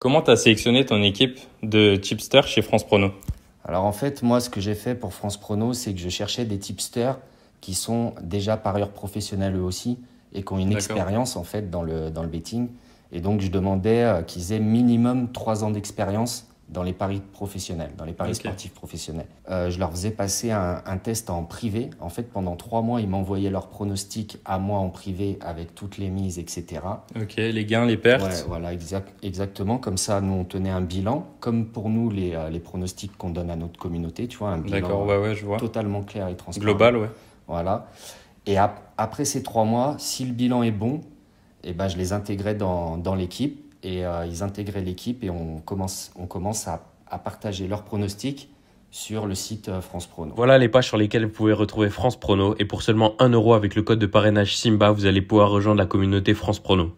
Comment tu as sélectionné ton équipe de tipsters chez France Prono Alors en fait, moi, ce que j'ai fait pour France Prono, c'est que je cherchais des tipsters qui sont déjà parieurs professionnels eux aussi et qui ont une expérience en fait dans le, dans le betting. Et donc, je demandais euh, qu'ils aient minimum 3 ans d'expérience dans les paris professionnels, dans les paris sportifs professionnels. Euh, je leur faisais passer un, test en privé. En fait, pendant trois mois, ils m'envoyaient leurs pronostics à moi en privé avec toutes les mises, etc. Ok, les gains, les pertes. Ouais, voilà, exactement. Comme ça, nous, on tenait un bilan, comme pour nous, les, euh, les pronostics qu'on donne à notre communauté, tu vois, un bilan je vois. totalement clair et transparent. Global, ouais. Voilà. Et après ces trois mois, si le bilan est bon, et eh ben, je les intégrais dans, dans l'équipe et euh, ils intégraient l'équipe et on commence, on commence à, partager leurs pronostics sur le site euh, France Prono. Voilà les pages sur lesquelles vous pouvez retrouver France Prono et pour seulement 1 euro avec le code de parrainage Simba, vous allez pouvoir rejoindre la communauté France Prono.